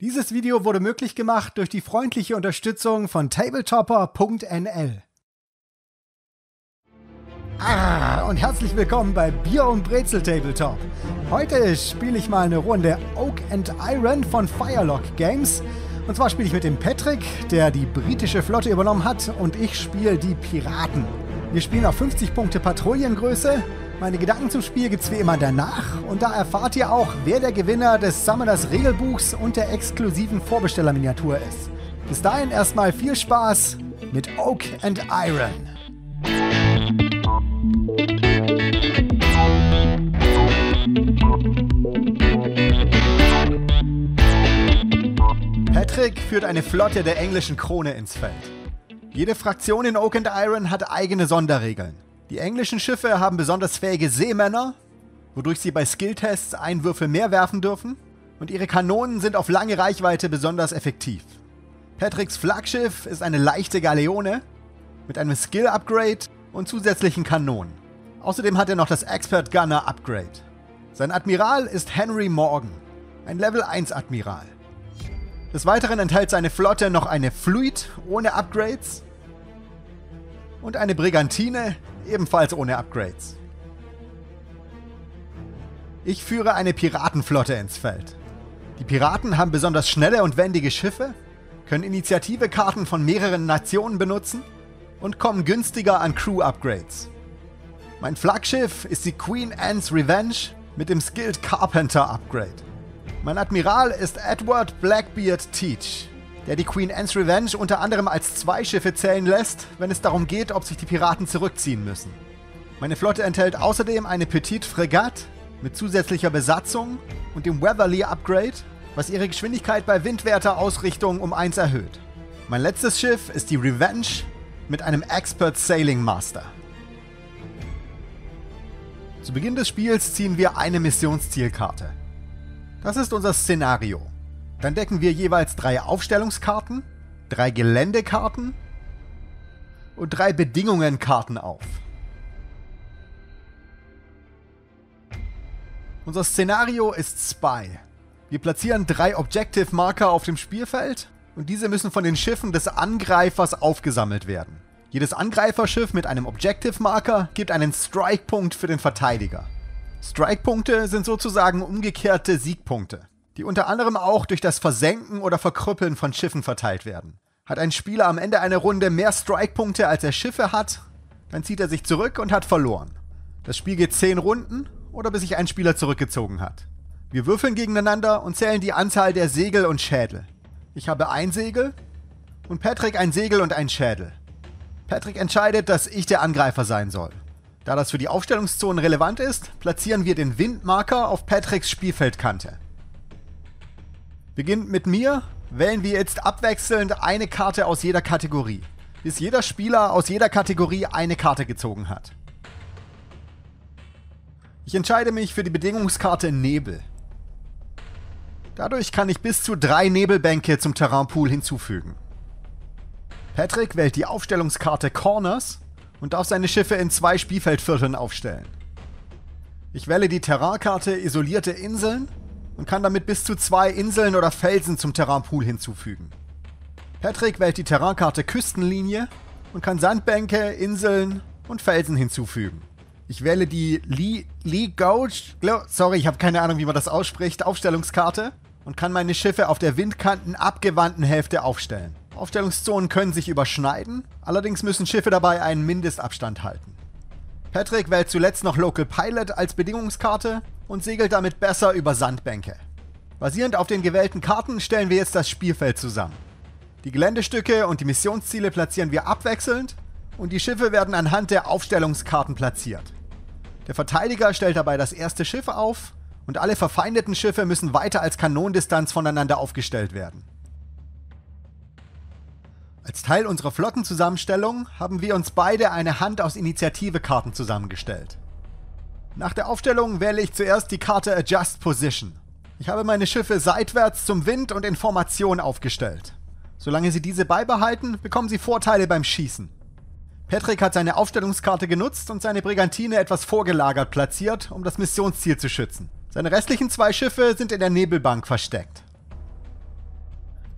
Dieses Video wurde möglich gemacht durch die freundliche Unterstützung von tabletopper.nl. Ah, und herzlich willkommen bei Bier und Brezel Tabletop. Heute spiele ich mal eine Runde Oak and Iron von Firelock Games. Und zwar spiele ich mit dem Patrick, der die britische Flotte übernommen hat, und ich spiele die Piraten. Wir spielen auf 50 Punkte Patrouillengröße. Meine Gedanken zum Spiel gibt es wie immer danach und da erfahrt ihr auch, wer der Gewinner des Summoners Regelbuchs und der exklusiven Vorbestellerminiatur ist. Bis dahin erstmal viel Spaß mit Oak and Iron. Patrick führt eine Flotte der englischen Krone ins Feld. Jede Fraktion in Oak and Iron hat eigene Sonderregeln. Die englischen Schiffe haben besonders fähige Seemänner, wodurch sie bei Skilltests einen mehr werfen dürfen, und ihre Kanonen sind auf lange Reichweite besonders effektiv. Patricks Flaggschiff ist eine leichte Galeone mit einem Skill-Upgrade und zusätzlichen Kanonen. Außerdem hat er noch das Expert Gunner Upgrade. Sein Admiral ist Henry Morgan, ein Level 1 Admiral. Des Weiteren enthält seine Flotte noch eine Fluid ohne Upgrades und eine Brigantine, ebenfalls ohne Upgrades. Ich führe eine Piratenflotte ins Feld. Die Piraten haben besonders schnelle und wendige Schiffe, können Initiativekarten von mehreren Nationen benutzen und kommen günstiger an Crew-Upgrades. Mein Flaggschiff ist die Queen Anne's Revenge mit dem Skilled Carpenter Upgrade. Mein Admiral ist Edward Blackbeard Teach der die Queen Anne's Revenge unter anderem als zwei Schiffe zählen lässt, wenn es darum geht, ob sich die Piraten zurückziehen müssen. Meine Flotte enthält außerdem eine Petite Fregatte mit zusätzlicher Besatzung und dem Weatherly Upgrade, was ihre Geschwindigkeit bei Windwärterausrichtung um 1 erhöht. Mein letztes Schiff ist die Revenge mit einem Expert Sailing Master. Zu Beginn des Spiels ziehen wir eine Missionszielkarte. Das ist unser Szenario. Dann decken wir jeweils drei Aufstellungskarten, drei Geländekarten und drei Bedingungenkarten auf. Unser Szenario ist Spy. Wir platzieren drei Objective Marker auf dem Spielfeld und diese müssen von den Schiffen des Angreifers aufgesammelt werden. Jedes Angreiferschiff mit einem Objective Marker gibt einen Strike-Punkt für den Verteidiger. Strike-Punkte sind sozusagen umgekehrte Siegpunkte die unter anderem auch durch das Versenken oder Verkrüppeln von Schiffen verteilt werden. Hat ein Spieler am Ende einer Runde mehr Strike-Punkte, als er Schiffe hat, dann zieht er sich zurück und hat verloren. Das Spiel geht 10 Runden oder bis sich ein Spieler zurückgezogen hat. Wir würfeln gegeneinander und zählen die Anzahl der Segel und Schädel. Ich habe ein Segel und Patrick ein Segel und ein Schädel. Patrick entscheidet, dass ich der Angreifer sein soll. Da das für die Aufstellungszonen relevant ist, platzieren wir den Windmarker auf Patricks Spielfeldkante. Beginnt mit mir, wählen wir jetzt abwechselnd eine Karte aus jeder Kategorie, bis jeder Spieler aus jeder Kategorie eine Karte gezogen hat. Ich entscheide mich für die Bedingungskarte Nebel. Dadurch kann ich bis zu drei Nebelbänke zum Terrainpool hinzufügen. Patrick wählt die Aufstellungskarte Corners und darf seine Schiffe in zwei Spielfeldvierteln aufstellen. Ich wähle die Terrainkarte Isolierte Inseln und kann damit bis zu zwei Inseln oder Felsen zum Terrainpool hinzufügen. Patrick wählt die Terrainkarte Küstenlinie und kann Sandbänke, Inseln und Felsen hinzufügen. Ich wähle die Lee, Lee Gouge, sorry, ich habe keine Ahnung, wie man das ausspricht, Aufstellungskarte und kann meine Schiffe auf der windkanten abgewandten Hälfte aufstellen. Aufstellungszonen können sich überschneiden, allerdings müssen Schiffe dabei einen Mindestabstand halten. Patrick wählt zuletzt noch Local Pilot als Bedingungskarte und segelt damit besser über Sandbänke. Basierend auf den gewählten Karten stellen wir jetzt das Spielfeld zusammen. Die Geländestücke und die Missionsziele platzieren wir abwechselnd und die Schiffe werden anhand der Aufstellungskarten platziert. Der Verteidiger stellt dabei das erste Schiff auf und alle verfeindeten Schiffe müssen weiter als Kanondistanz voneinander aufgestellt werden. Als Teil unserer Flottenzusammenstellung haben wir uns beide eine Hand aus Initiativekarten zusammengestellt. Nach der Aufstellung wähle ich zuerst die Karte Adjust Position. Ich habe meine Schiffe seitwärts zum Wind und in Formation aufgestellt. Solange sie diese beibehalten, bekommen sie Vorteile beim Schießen. Patrick hat seine Aufstellungskarte genutzt und seine Brigantine etwas vorgelagert platziert, um das Missionsziel zu schützen. Seine restlichen zwei Schiffe sind in der Nebelbank versteckt.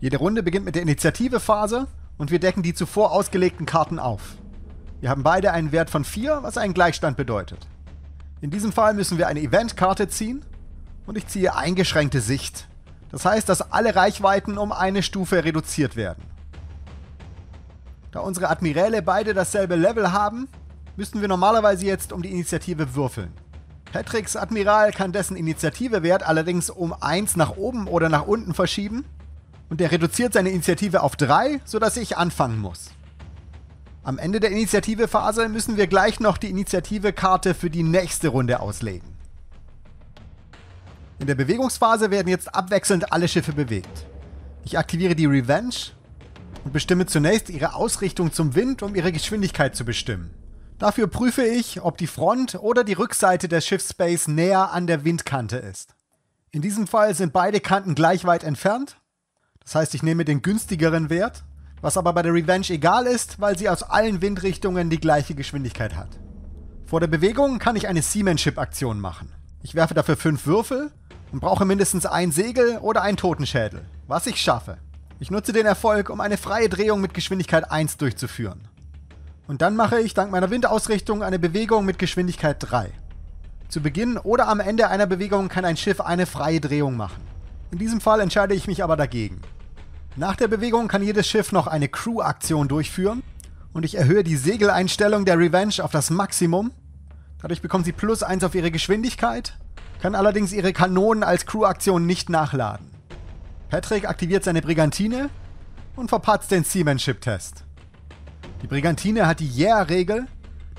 Jede Runde beginnt mit der Initiativephase und wir decken die zuvor ausgelegten Karten auf. Wir haben beide einen Wert von 4, was einen Gleichstand bedeutet. In diesem Fall müssen wir eine Eventkarte ziehen und ich ziehe eingeschränkte Sicht. Das heißt, dass alle Reichweiten um eine Stufe reduziert werden. Da unsere Admiräle beide dasselbe Level haben, müssen wir normalerweise jetzt um die Initiative würfeln. Patricks Admiral kann dessen Initiativewert allerdings um 1 nach oben oder nach unten verschieben und er reduziert seine Initiative auf 3, sodass ich anfangen muss. Am Ende der Initiativephase müssen wir gleich noch die Initiativekarte für die nächste Runde auslegen. In der Bewegungsphase werden jetzt abwechselnd alle Schiffe bewegt. Ich aktiviere die Revenge und bestimme zunächst ihre Ausrichtung zum Wind, um ihre Geschwindigkeit zu bestimmen. Dafür prüfe ich, ob die Front oder die Rückseite des Schiffsspace näher an der Windkante ist. In diesem Fall sind beide Kanten gleich weit entfernt. Das heißt, ich nehme den günstigeren Wert was aber bei der Revenge egal ist, weil sie aus allen Windrichtungen die gleiche Geschwindigkeit hat. Vor der Bewegung kann ich eine Seamanship-Aktion machen. Ich werfe dafür fünf Würfel und brauche mindestens ein Segel oder einen Totenschädel, was ich schaffe. Ich nutze den Erfolg, um eine freie Drehung mit Geschwindigkeit 1 durchzuführen. Und dann mache ich dank meiner Windausrichtung eine Bewegung mit Geschwindigkeit 3. Zu Beginn oder am Ende einer Bewegung kann ein Schiff eine freie Drehung machen. In diesem Fall entscheide ich mich aber dagegen. Nach der Bewegung kann jedes Schiff noch eine Crew-Aktion durchführen und ich erhöhe die Segeleinstellung der Revenge auf das Maximum. Dadurch bekommt sie plus 1 auf ihre Geschwindigkeit, kann allerdings ihre Kanonen als Crew-Aktion nicht nachladen. Patrick aktiviert seine Brigantine und verpatzt den Seamanship-Test. Die Brigantine hat die Yeah-Regel,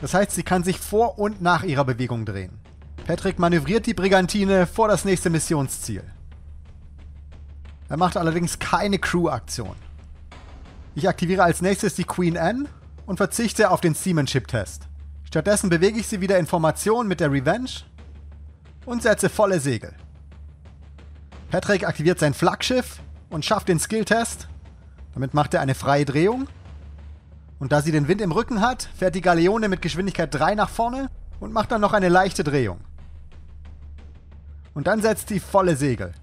das heißt, sie kann sich vor und nach ihrer Bewegung drehen. Patrick manövriert die Brigantine vor das nächste Missionsziel. Er macht allerdings keine Crew-Aktion. Ich aktiviere als nächstes die Queen Anne und verzichte auf den Seamanship-Test. Stattdessen bewege ich sie wieder in Formation mit der Revenge und setze volle Segel. Patrick aktiviert sein Flaggschiff und schafft den Skill-Test. Damit macht er eine freie Drehung. Und da sie den Wind im Rücken hat, fährt die Galeone mit Geschwindigkeit 3 nach vorne und macht dann noch eine leichte Drehung. Und dann setzt sie volle Segel.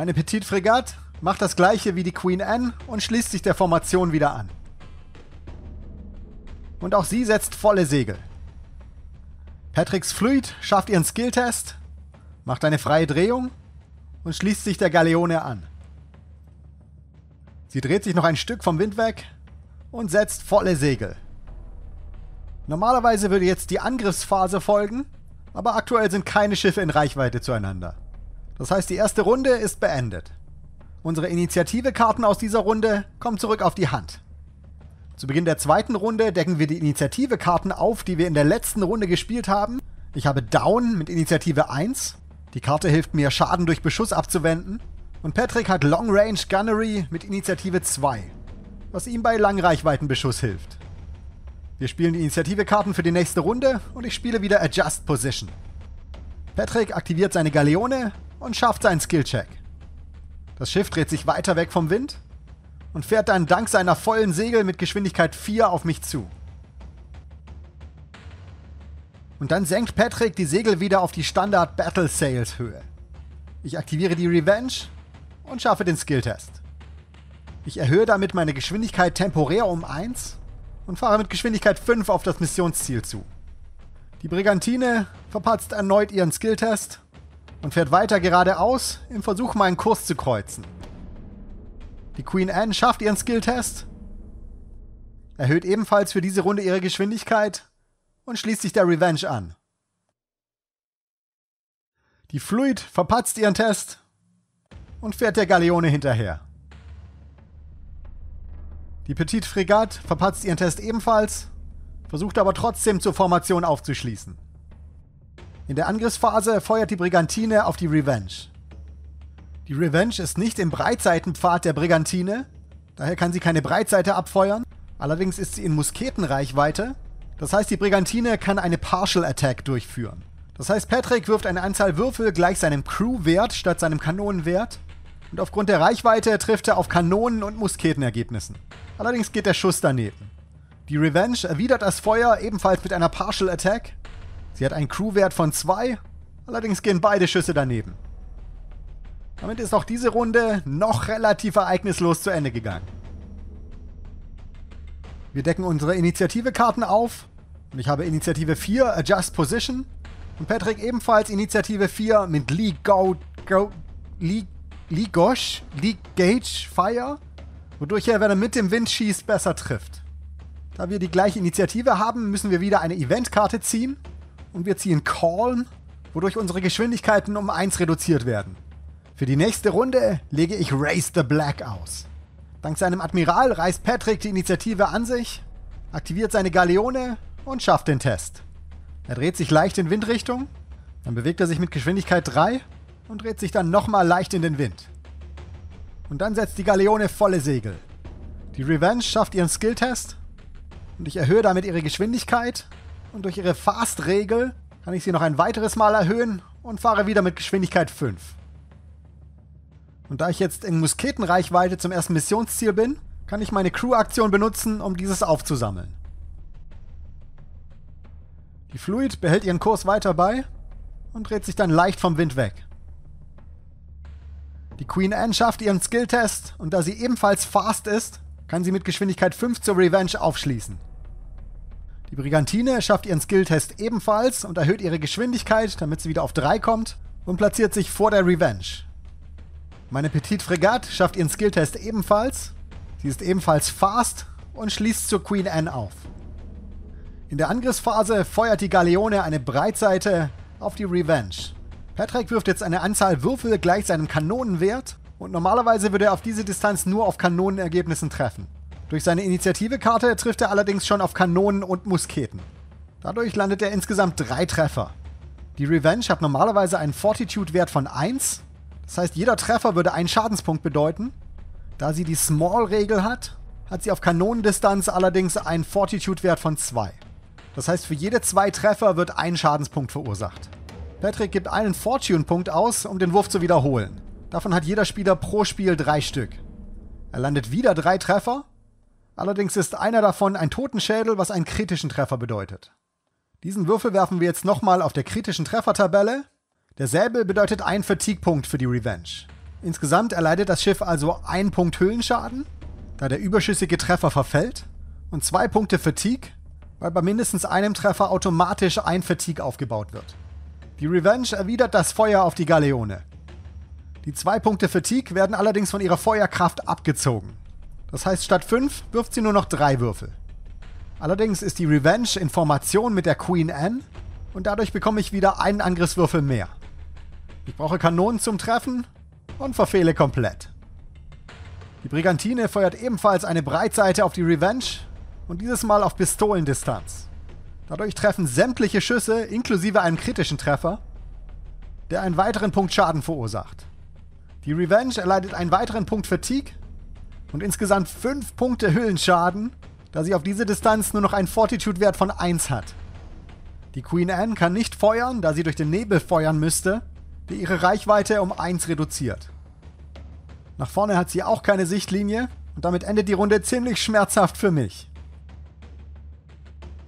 Meine Petit Fregat macht das gleiche wie die Queen Anne und schließt sich der Formation wieder an. Und auch sie setzt volle Segel. Patricks Fluid schafft ihren Skilltest, macht eine freie Drehung und schließt sich der Galeone an. Sie dreht sich noch ein Stück vom Wind weg und setzt volle Segel. Normalerweise würde jetzt die Angriffsphase folgen, aber aktuell sind keine Schiffe in Reichweite zueinander. Das heißt, die erste Runde ist beendet. Unsere Initiative-Karten aus dieser Runde kommen zurück auf die Hand. Zu Beginn der zweiten Runde decken wir die Initiative-Karten auf, die wir in der letzten Runde gespielt haben. Ich habe Down mit Initiative 1. Die Karte hilft mir, Schaden durch Beschuss abzuwenden. Und Patrick hat Long Range Gunnery mit Initiative 2, was ihm bei Langreichweitenbeschuss hilft. Wir spielen die Initiative-Karten für die nächste Runde und ich spiele wieder Adjust Position. Patrick aktiviert seine Galeone und schafft seinen Skillcheck. Das Schiff dreht sich weiter weg vom Wind und fährt dann dank seiner vollen Segel mit Geschwindigkeit 4 auf mich zu. Und dann senkt Patrick die Segel wieder auf die Standard Battle Sails Höhe. Ich aktiviere die Revenge und schaffe den Skilltest. Ich erhöhe damit meine Geschwindigkeit temporär um 1 und fahre mit Geschwindigkeit 5 auf das Missionsziel zu. Die Brigantine verpatzt erneut ihren Skilltest und fährt weiter geradeaus im Versuch, meinen Kurs zu kreuzen. Die Queen Anne schafft ihren Skilltest, erhöht ebenfalls für diese Runde ihre Geschwindigkeit und schließt sich der Revenge an. Die Fluid verpatzt ihren Test und fährt der Galeone hinterher. Die Petite Fregatte verpatzt ihren Test ebenfalls, versucht aber trotzdem zur Formation aufzuschließen. In der Angriffsphase feuert die Brigantine auf die Revenge. Die Revenge ist nicht im Breitseitenpfad der Brigantine, daher kann sie keine Breitseite abfeuern. Allerdings ist sie in Musketenreichweite, das heißt die Brigantine kann eine Partial Attack durchführen. Das heißt, Patrick wirft eine Anzahl Würfel gleich seinem Crew-Wert statt seinem Kanonenwert. Und aufgrund der Reichweite trifft er auf Kanonen- und Musketenergebnissen. Allerdings geht der Schuss daneben. Die Revenge erwidert das Feuer ebenfalls mit einer Partial Attack. Sie hat einen Crewwert von 2, allerdings gehen beide Schüsse daneben. Damit ist auch diese Runde noch relativ ereignislos zu Ende gegangen. Wir decken unsere Initiative-Karten auf. Und ich habe Initiative 4, Adjust Position. Und Patrick ebenfalls Initiative 4 mit Lee Go... Go... Lee... Lee Gosh? Lee Gage Fire? Wodurch er, wenn er mit dem Wind schießt, besser trifft. Da wir die gleiche Initiative haben, müssen wir wieder eine Eventkarte ziehen und wir ziehen Calm, wodurch unsere Geschwindigkeiten um 1 reduziert werden. Für die nächste Runde lege ich Race the Black aus. Dank seinem Admiral reißt Patrick die Initiative an sich, aktiviert seine Galeone und schafft den Test. Er dreht sich leicht in Windrichtung, dann bewegt er sich mit Geschwindigkeit 3 und dreht sich dann nochmal leicht in den Wind. Und dann setzt die Galeone volle Segel. Die Revenge schafft ihren Skilltest und ich erhöhe damit ihre Geschwindigkeit und durch ihre Fast-Regel kann ich sie noch ein weiteres Mal erhöhen und fahre wieder mit Geschwindigkeit 5. Und da ich jetzt in Musketenreichweite zum ersten Missionsziel bin, kann ich meine Crew-Aktion benutzen, um dieses aufzusammeln. Die Fluid behält ihren Kurs weiter bei und dreht sich dann leicht vom Wind weg. Die Queen Anne schafft ihren Skill-Test und da sie ebenfalls fast ist, kann sie mit Geschwindigkeit 5 zur Revenge aufschließen. Die Brigantine schafft ihren Skilltest ebenfalls und erhöht ihre Geschwindigkeit, damit sie wieder auf 3 kommt und platziert sich vor der Revenge. Meine Petite Fregatte schafft ihren Skilltest ebenfalls. Sie ist ebenfalls fast und schließt zur Queen Anne auf. In der Angriffsphase feuert die Galeone eine Breitseite auf die Revenge. Patrick wirft jetzt eine Anzahl Würfel gleich seinem Kanonenwert und normalerweise würde er auf diese Distanz nur auf Kanonenergebnissen treffen. Durch seine Initiativekarte trifft er allerdings schon auf Kanonen und Musketen. Dadurch landet er insgesamt drei Treffer. Die Revenge hat normalerweise einen Fortitude-Wert von 1. Das heißt, jeder Treffer würde einen Schadenspunkt bedeuten. Da sie die Small-Regel hat, hat sie auf Kanonendistanz allerdings einen Fortitude-Wert von 2. Das heißt, für jede zwei Treffer wird ein Schadenspunkt verursacht. Patrick gibt einen Fortune-Punkt aus, um den Wurf zu wiederholen. Davon hat jeder Spieler pro Spiel drei Stück. Er landet wieder drei Treffer Allerdings ist einer davon ein Totenschädel, was einen kritischen Treffer bedeutet. Diesen Würfel werfen wir jetzt nochmal auf der kritischen Treffertabelle. Der Säbel bedeutet einen Fatigue-Punkt für die Revenge. Insgesamt erleidet das Schiff also einen Punkt Hüllenschaden, da der überschüssige Treffer verfällt, und zwei Punkte Fatigue, weil bei mindestens einem Treffer automatisch ein Fatigue aufgebaut wird. Die Revenge erwidert das Feuer auf die Galeone. Die zwei Punkte Fatigue werden allerdings von ihrer Feuerkraft abgezogen. Das heißt, statt 5 wirft sie nur noch 3 Würfel. Allerdings ist die Revenge in Formation mit der Queen Anne und dadurch bekomme ich wieder einen Angriffswürfel mehr. Ich brauche Kanonen zum Treffen und verfehle komplett. Die Brigantine feuert ebenfalls eine Breitseite auf die Revenge und dieses Mal auf Pistolendistanz. Dadurch treffen sämtliche Schüsse, inklusive einem kritischen Treffer, der einen weiteren Punkt Schaden verursacht. Die Revenge erleidet einen weiteren Punkt Fatigue und insgesamt 5 Punkte Hüllenschaden, da sie auf diese Distanz nur noch einen Fortitude-Wert von 1 hat. Die Queen Anne kann nicht feuern, da sie durch den Nebel feuern müsste, der ihre Reichweite um 1 reduziert. Nach vorne hat sie auch keine Sichtlinie und damit endet die Runde ziemlich schmerzhaft für mich.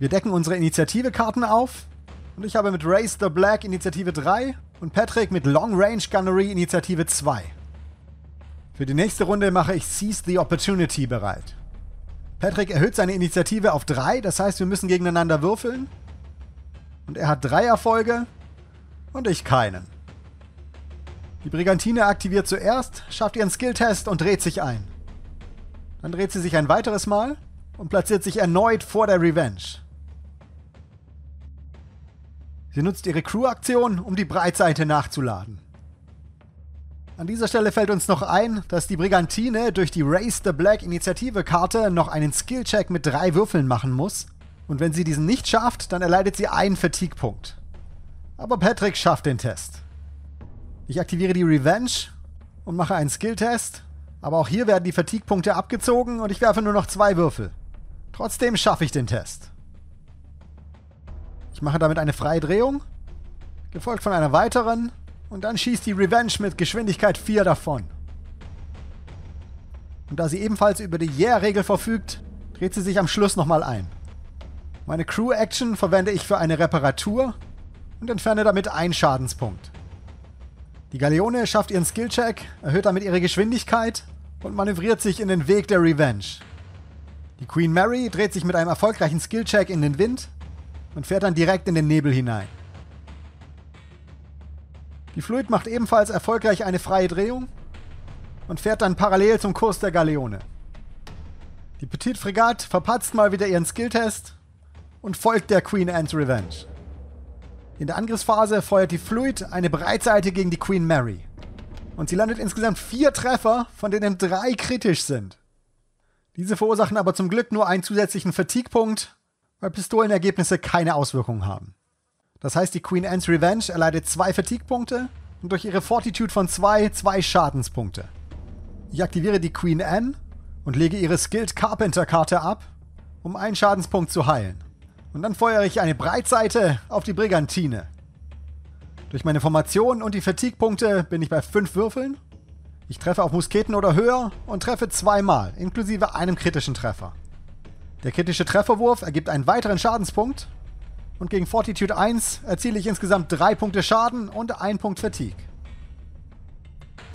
Wir decken unsere Initiative-Karten auf und ich habe mit Raise the Black Initiative 3 und Patrick mit Long Range Gunnery Initiative 2. Für die nächste Runde mache ich Seize the Opportunity bereit. Patrick erhöht seine Initiative auf 3, das heißt, wir müssen gegeneinander würfeln. Und er hat drei Erfolge und ich keinen. Die Brigantine aktiviert zuerst, schafft ihren Skilltest und dreht sich ein. Dann dreht sie sich ein weiteres Mal und platziert sich erneut vor der Revenge. Sie nutzt ihre Crew-Aktion, um die Breitseite nachzuladen. An dieser Stelle fällt uns noch ein, dass die Brigantine durch die Raise the Black Initiative-Karte noch einen Skillcheck mit drei Würfeln machen muss. Und wenn sie diesen nicht schafft, dann erleidet sie einen Fatigue-Punkt. Aber Patrick schafft den Test. Ich aktiviere die Revenge und mache einen Skill-Test. Aber auch hier werden die Fatigue-Punkte abgezogen und ich werfe nur noch zwei Würfel. Trotzdem schaffe ich den Test. Ich mache damit eine Freidrehung, gefolgt von einer weiteren und dann schießt die Revenge mit Geschwindigkeit 4 davon. Und da sie ebenfalls über die Yeah-Regel verfügt, dreht sie sich am Schluss nochmal ein. Meine Crew-Action verwende ich für eine Reparatur und entferne damit einen Schadenspunkt. Die Galeone schafft ihren Skill-Check, erhöht damit ihre Geschwindigkeit und manövriert sich in den Weg der Revenge. Die Queen Mary dreht sich mit einem erfolgreichen Skill-Check in den Wind und fährt dann direkt in den Nebel hinein. Die Fluid macht ebenfalls erfolgreich eine freie Drehung und fährt dann parallel zum Kurs der Galeone. Die Petit Fregat verpatzt mal wieder ihren Skilltest und folgt der Queen Anne's Revenge. In der Angriffsphase feuert die Fluid eine Breitseite gegen die Queen Mary. Und sie landet insgesamt vier Treffer, von denen drei kritisch sind. Diese verursachen aber zum Glück nur einen zusätzlichen Fatigue-Punkt, weil Pistolenergebnisse keine Auswirkungen haben. Das heißt, die Queen Anne's Revenge erleidet zwei Fatigue-Punkte und durch ihre Fortitude von zwei, zwei Schadenspunkte. Ich aktiviere die Queen Anne und lege ihre Skilled Carpenter-Karte ab, um einen Schadenspunkt zu heilen. Und dann feuere ich eine Breitseite auf die Brigantine. Durch meine Formation und die Fatigue-Punkte bin ich bei fünf Würfeln. Ich treffe auf Musketen oder höher und treffe zweimal, inklusive einem kritischen Treffer. Der kritische Trefferwurf ergibt einen weiteren Schadenspunkt und gegen Fortitude 1 erziele ich insgesamt 3 Punkte Schaden und 1 Punkt Fatigue.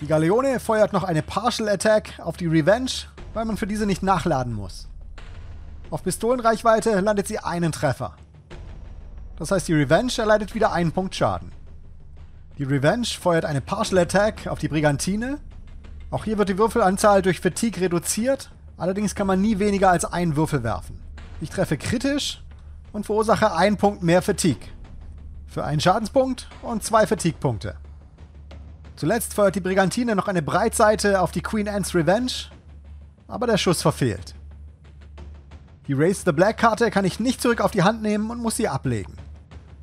Die Galeone feuert noch eine Partial Attack auf die Revenge, weil man für diese nicht nachladen muss. Auf Pistolenreichweite landet sie einen Treffer. Das heißt, die Revenge erleidet wieder einen Punkt Schaden. Die Revenge feuert eine Partial Attack auf die Brigantine. Auch hier wird die Würfelanzahl durch Fatigue reduziert, allerdings kann man nie weniger als einen Würfel werfen. Ich treffe kritisch und verursache einen Punkt mehr Fatigue. Für einen Schadenspunkt und zwei Fatigue-Punkte. Zuletzt feuert die Brigantine noch eine Breitseite auf die Queen Anne's Revenge, aber der Schuss verfehlt. Die Race the Black-Karte kann ich nicht zurück auf die Hand nehmen und muss sie ablegen.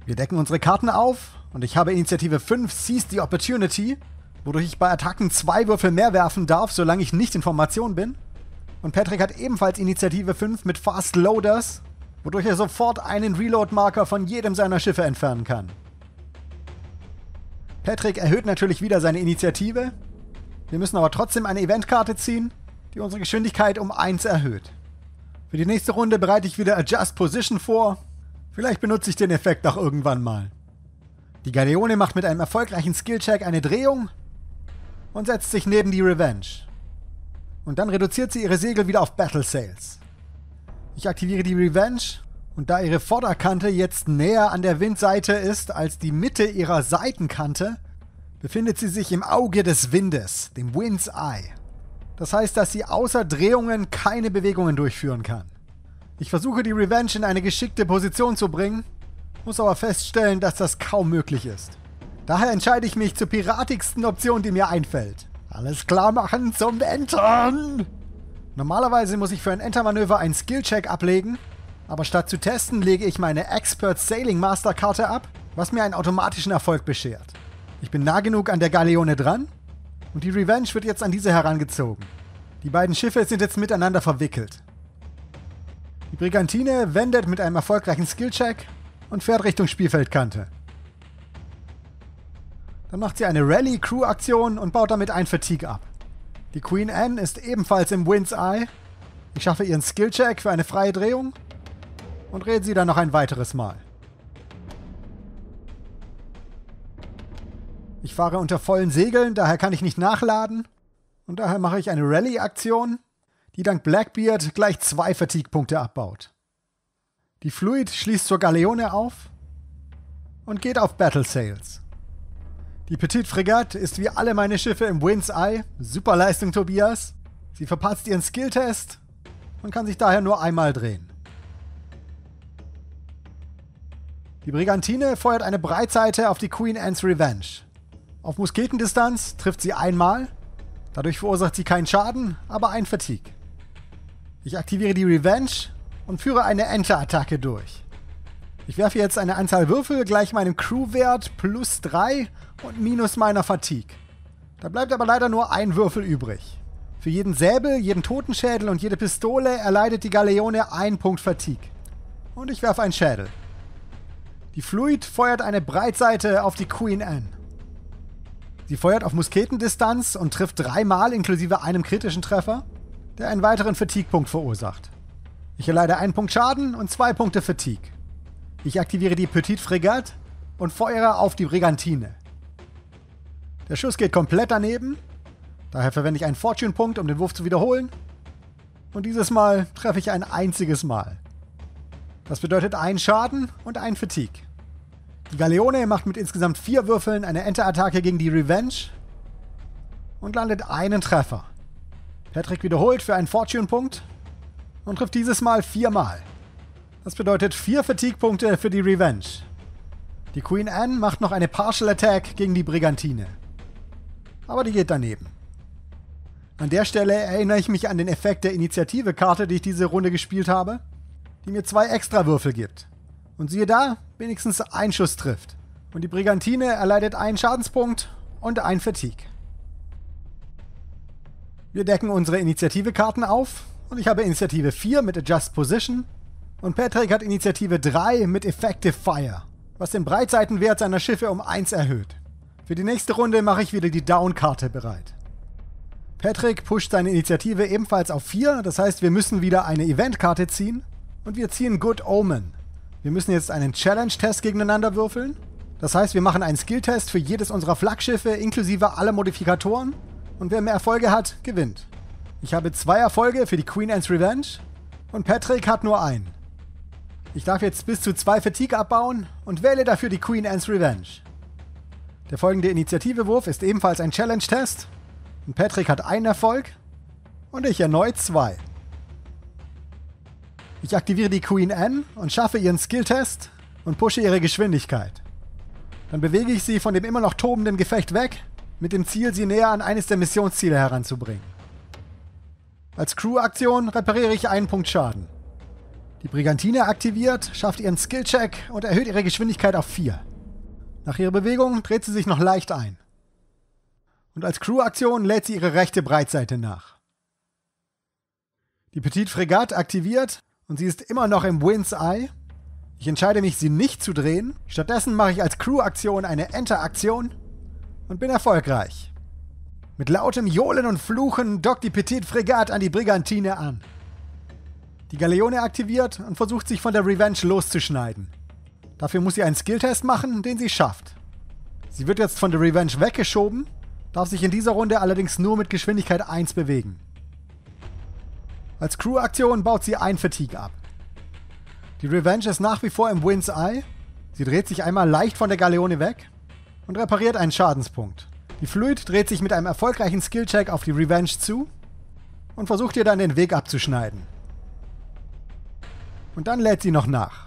Wir decken unsere Karten auf und ich habe Initiative 5 Seize the Opportunity, wodurch ich bei Attacken zwei Würfel mehr werfen darf, solange ich nicht in Formation bin. Und Patrick hat ebenfalls Initiative 5 mit Fast Loaders wodurch er sofort einen Reload-Marker von jedem seiner Schiffe entfernen kann. Patrick erhöht natürlich wieder seine Initiative. Wir müssen aber trotzdem eine Eventkarte ziehen, die unsere Geschwindigkeit um 1 erhöht. Für die nächste Runde bereite ich wieder Adjust Position vor. Vielleicht benutze ich den Effekt auch irgendwann mal. Die Galeone macht mit einem erfolgreichen Skillcheck eine Drehung und setzt sich neben die Revenge. Und dann reduziert sie ihre Segel wieder auf Battle Sails. Ich aktiviere die Revenge. Und da ihre Vorderkante jetzt näher an der Windseite ist als die Mitte ihrer Seitenkante, befindet sie sich im Auge des Windes, dem Wind's Eye. Das heißt, dass sie außer Drehungen keine Bewegungen durchführen kann. Ich versuche die Revenge in eine geschickte Position zu bringen, muss aber feststellen, dass das kaum möglich ist. Daher entscheide ich mich zur piratigsten Option, die mir einfällt. Alles klar machen zum Entern! Normalerweise muss ich für ein Entermanöver einen Skillcheck ablegen, aber statt zu testen lege ich meine Expert Sailing Master-Karte ab, was mir einen automatischen Erfolg beschert. Ich bin nah genug an der Galeone dran und die Revenge wird jetzt an diese herangezogen. Die beiden Schiffe sind jetzt miteinander verwickelt. Die Brigantine wendet mit einem erfolgreichen Skillcheck und fährt Richtung Spielfeldkante. Dann macht sie eine Rally-Crew-Aktion und baut damit ein Fatigue ab. Die Queen Anne ist ebenfalls im Wind's Eye. Ich schaffe ihren Skillcheck für eine freie Drehung und rede sie dann noch ein weiteres Mal. Ich fahre unter vollen Segeln, daher kann ich nicht nachladen. Und daher mache ich eine Rallye-Aktion, die dank Blackbeard gleich zwei Fatigue-Punkte abbaut. Die Fluid schließt zur Galeone auf und geht auf Battle Sales. Die Petit Fregatte ist wie alle meine Schiffe im Wind's Eye. Super Leistung, Tobias. Sie verpatzt ihren Skilltest und kann sich daher nur einmal drehen. Die Brigantine feuert eine Breitseite auf die Queen Anne's Revenge. Auf Musketendistanz trifft sie einmal. Dadurch verursacht sie keinen Schaden, aber ein Fatigue. Ich aktiviere die Revenge und führe eine Enter-Attacke durch. Ich werfe jetzt eine Anzahl Würfel gleich meinem Crew-Wert plus 3 und minus meiner Fatigue. Da bleibt aber leider nur ein Würfel übrig. Für jeden Säbel, jeden Totenschädel und jede Pistole erleidet die Galeone einen Punkt Fatigue. Und ich werfe einen Schädel. Die Fluid feuert eine Breitseite auf die Queen Anne. Sie feuert auf Musketendistanz und trifft dreimal inklusive einem kritischen Treffer, der einen weiteren Fatigue-Punkt verursacht. Ich erleide einen Punkt Schaden und zwei Punkte Fatigue. Ich aktiviere die Petite Fregatte und feuere auf die Brigantine. Der Schuss geht komplett daneben. Daher verwende ich einen Fortune-Punkt, um den Wurf zu wiederholen. Und dieses Mal treffe ich ein einziges Mal. Das bedeutet einen Schaden und einen Fatigue. Die Galeone macht mit insgesamt vier Würfeln eine Enter-Attacke gegen die Revenge und landet einen Treffer. Patrick wiederholt für einen Fortune-Punkt und trifft dieses Mal viermal. Das bedeutet vier Fatigue-Punkte für die Revenge. Die Queen Anne macht noch eine Partial Attack gegen die Brigantine. Aber die geht daneben. An der Stelle erinnere ich mich an den Effekt der Initiative-Karte, die ich diese Runde gespielt habe, die mir zwei Extrawürfel gibt. Und siehe da, wenigstens ein Schuss trifft. Und die Brigantine erleidet einen Schadenspunkt und einen Fatigue. Wir decken unsere Initiative-Karten auf und ich habe Initiative 4 mit Adjust Position und Patrick hat Initiative 3 mit Effective Fire, was den Breitseitenwert seiner Schiffe um 1 erhöht. Für die nächste Runde mache ich wieder die Down-Karte bereit. Patrick pusht seine Initiative ebenfalls auf 4, das heißt, wir müssen wieder eine Event-Karte ziehen. Und wir ziehen Good Omen. Wir müssen jetzt einen Challenge-Test gegeneinander würfeln. Das heißt, wir machen einen Skill-Test für jedes unserer Flaggschiffe inklusive aller Modifikatoren. Und wer mehr Erfolge hat, gewinnt. Ich habe zwei Erfolge für die Queen Anne's Revenge und Patrick hat nur einen. Ich darf jetzt bis zu zwei Fatigue abbauen und wähle dafür die Queen Anne's Revenge. Der folgende Initiativewurf ist ebenfalls ein Challenge-Test. Patrick hat einen Erfolg und ich erneut zwei. Ich aktiviere die Queen Anne und schaffe ihren Skill-Test und pushe ihre Geschwindigkeit. Dann bewege ich sie von dem immer noch tobenden Gefecht weg, mit dem Ziel, sie näher an eines der Missionsziele heranzubringen. Als Crew-Aktion repariere ich einen Punkt Schaden. Die Brigantine aktiviert, schafft ihren Skill-Check und erhöht ihre Geschwindigkeit auf 4. Nach ihrer Bewegung dreht sie sich noch leicht ein. Und als Crew-Aktion lädt sie ihre rechte Breitseite nach. Die Petite Fregatte aktiviert und sie ist immer noch im Wind's Eye. Ich entscheide mich, sie nicht zu drehen. Stattdessen mache ich als Crew-Aktion eine Enter-Aktion und bin erfolgreich. Mit lautem Johlen und Fluchen dockt die Petite Fregat an die Brigantine an. Die Galeone aktiviert und versucht sich von der Revenge loszuschneiden. Dafür muss sie einen Skilltest machen, den sie schafft. Sie wird jetzt von der Revenge weggeschoben, darf sich in dieser Runde allerdings nur mit Geschwindigkeit 1 bewegen. Als Crew-Aktion baut sie ein Fatigue ab. Die Revenge ist nach wie vor im Wind's Eye. Sie dreht sich einmal leicht von der Galeone weg und repariert einen Schadenspunkt. Die Fluid dreht sich mit einem erfolgreichen Skillcheck auf die Revenge zu und versucht ihr dann den Weg abzuschneiden. Und dann lädt sie noch nach.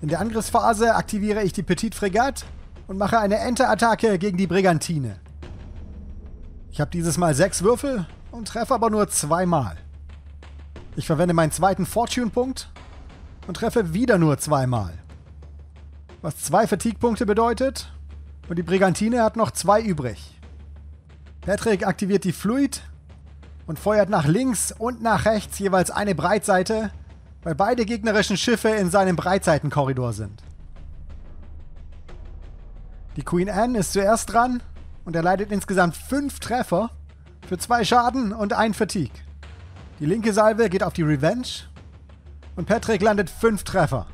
In der Angriffsphase aktiviere ich die Petit Fregatte und mache eine Ente-Attacke gegen die Brigantine. Ich habe dieses Mal sechs Würfel und treffe aber nur zweimal. Ich verwende meinen zweiten Fortune-Punkt und treffe wieder nur zweimal. Was zwei Fatigue-Punkte bedeutet und die Brigantine hat noch zwei übrig. Patrick aktiviert die Fluid und feuert nach links und nach rechts jeweils eine Breitseite weil beide gegnerischen Schiffe in seinem Breitseitenkorridor sind. Die Queen Anne ist zuerst dran und erleidet insgesamt fünf Treffer für zwei Schaden und ein Fatigue. Die linke Salve geht auf die Revenge und Patrick landet fünf Treffer.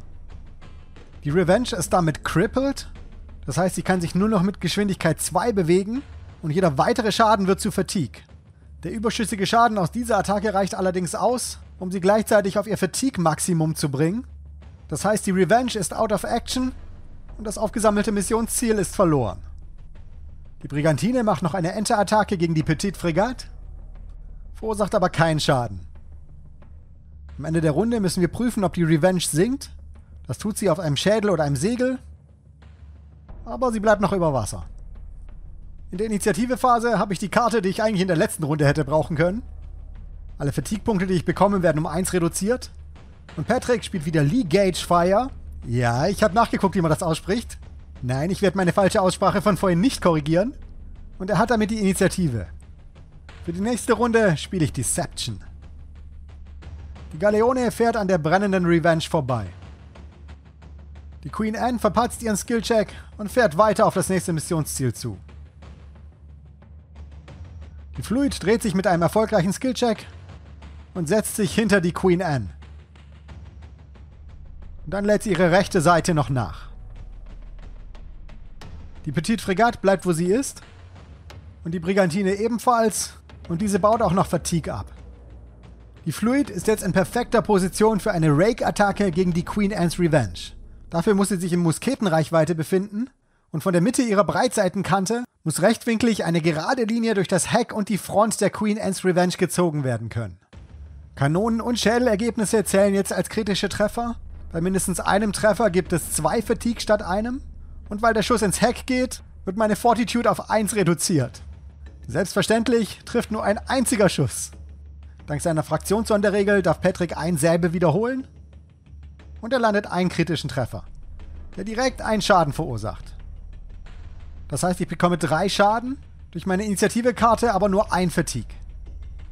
Die Revenge ist damit crippled, das heißt, sie kann sich nur noch mit Geschwindigkeit 2 bewegen und jeder weitere Schaden wird zu Fatigue. Der überschüssige Schaden aus dieser Attacke reicht allerdings aus, um sie gleichzeitig auf ihr Fatigue-Maximum zu bringen. Das heißt, die Revenge ist out of action und das aufgesammelte Missionsziel ist verloren. Die Brigantine macht noch eine Enterattacke gegen die Petit Fregat, verursacht aber keinen Schaden. Am Ende der Runde müssen wir prüfen, ob die Revenge sinkt. Das tut sie auf einem Schädel oder einem Segel. Aber sie bleibt noch über Wasser. In der Initiativephase habe ich die Karte, die ich eigentlich in der letzten Runde hätte brauchen können. Alle Fatigue-Punkte, die ich bekomme, werden um 1 reduziert. Und Patrick spielt wieder Lee Gage Fire. Ja, ich habe nachgeguckt, wie man das ausspricht. Nein, ich werde meine falsche Aussprache von vorhin nicht korrigieren. Und er hat damit die Initiative. Für die nächste Runde spiele ich Deception. Die Galeone fährt an der brennenden Revenge vorbei. Die Queen Anne verpatzt ihren Skillcheck und fährt weiter auf das nächste Missionsziel zu. Die Fluid dreht sich mit einem erfolgreichen Skillcheck und setzt sich hinter die Queen Anne. Und dann lädt sie ihre rechte Seite noch nach. Die Petite Fregatte bleibt, wo sie ist. Und die Brigantine ebenfalls. Und diese baut auch noch Fatigue ab. Die Fluid ist jetzt in perfekter Position für eine Rake-Attacke gegen die Queen Anne's Revenge. Dafür muss sie sich in Musketenreichweite befinden und von der Mitte ihrer Breitseitenkante muss rechtwinklig eine gerade Linie durch das Heck und die Front der Queen Anne's Revenge gezogen werden können. Kanonen- und Schädelergebnisse zählen jetzt als kritische Treffer. Bei mindestens einem Treffer gibt es zwei Fatigue statt einem. Und weil der Schuss ins Heck geht, wird meine Fortitude auf 1 reduziert. Selbstverständlich trifft nur ein einziger Schuss. Dank seiner Fraktionssonderregel darf Patrick ein Säbel wiederholen. Und er landet einen kritischen Treffer, der direkt einen Schaden verursacht. Das heißt, ich bekomme drei Schaden, durch meine Initiative-Karte aber nur ein Fatigue.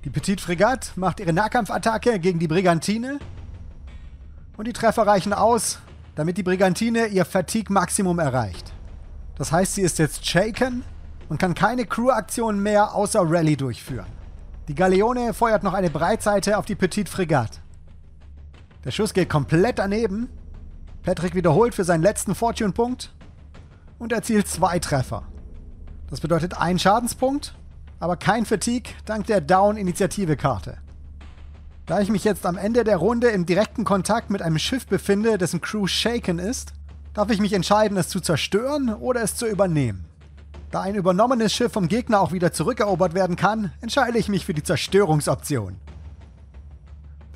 Die Petit Fregat macht ihre Nahkampfattacke gegen die Brigantine. Und die Treffer reichen aus, damit die Brigantine ihr Fatigue-Maximum erreicht. Das heißt, sie ist jetzt shaken und kann keine Crew-Aktionen mehr außer Rally durchführen. Die Galeone feuert noch eine Breitseite auf die Petit Fregat. Der Schuss geht komplett daneben. Patrick wiederholt für seinen letzten Fortune-Punkt und erzielt zwei Treffer. Das bedeutet einen Schadenspunkt aber kein Fatigue dank der Down-Initiative-Karte. Da ich mich jetzt am Ende der Runde im direkten Kontakt mit einem Schiff befinde, dessen Crew shaken ist, darf ich mich entscheiden, es zu zerstören oder es zu übernehmen. Da ein übernommenes Schiff vom Gegner auch wieder zurückerobert werden kann, entscheide ich mich für die Zerstörungsoption.